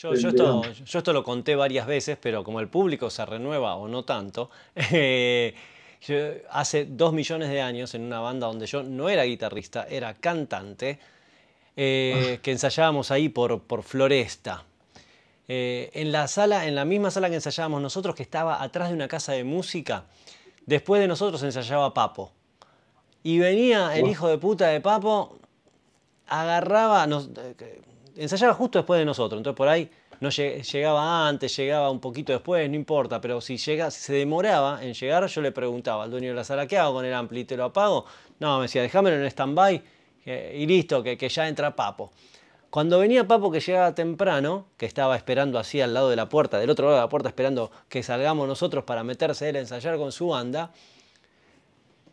Yo, esto, lo conté varias veces, pero como el público se renueva o no tanto, eh, hace dos millones de años en una banda donde yo no era guitarrista, era cantante, eh, ah. que ensayábamos ahí por, por Floresta. Eh, en la sala, en la misma sala que ensayábamos nosotros, que estaba atrás de una casa de música, después de nosotros ensayaba Papo. Y venía el hijo de puta de Papo, agarraba, ensayaba justo después de nosotros, entonces por ahí no llegaba antes, llegaba un poquito después, no importa, pero si, llega, se demoraba en llegar, yo le preguntaba al dueño de la sala, ¿qué hago con el ampli? ¿Te lo apago? No, me decía, déjamelo en stand-by y listo, que, que ya entra Papo. Cuando venía Papo que llegaba temprano, que estaba esperando así al lado de la puerta, del otro lado de la puerta, esperando que salgamos nosotros para meterse él a ensayar con su banda,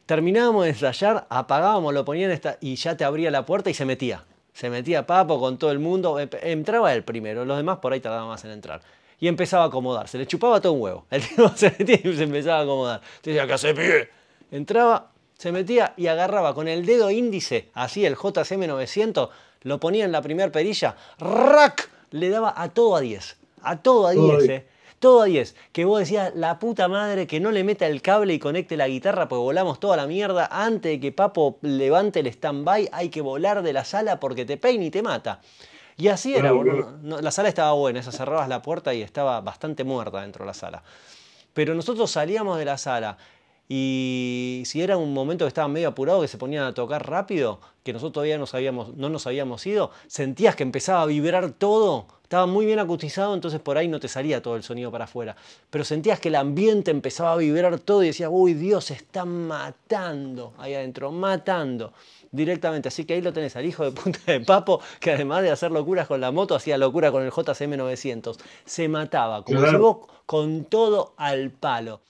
terminábamos de ensayar, apagábamos, lo ponían y ya te abría la puerta y se metía se metía papo con todo el mundo, em, entraba él primero, los demás por ahí tardaban más en entrar. Y empezaba a acomodar, se le chupaba todo un huevo. El tipo se metía y se empezaba a acomodar. Decía, ¿qué hace, Entraba, se metía y agarraba con el dedo índice, así el JCM900, lo ponía en la primera perilla, ¡rack! Le daba a todo a 10. A todo a 10, todo a 10. Que vos decías, la puta madre, que no le meta el cable y conecte la guitarra, pues volamos toda la mierda. Antes de que Papo levante el stand-by, hay que volar de la sala porque te peina y te mata. Y así era, la sala estaba buena, esa cerrabas la puerta y estaba bastante muerta dentro de la sala. Pero nosotros salíamos de la sala y si era un momento que estaba medio apurado, que se ponían a tocar rápido, que nosotros todavía no nos habíamos ido, sentías que empezaba a vibrar todo, estaba muy bien acustizado, entonces por ahí no te salía todo el sonido para afuera. Pero sentías que el ambiente empezaba a vibrar todo y decías, uy, Dios, se está matando ahí adentro, matando directamente. Así que ahí lo tenés al hijo de punta de papo, que además de hacer locuras con la moto, hacía locura con el JCM900. Se mataba, como si vos con todo al palo.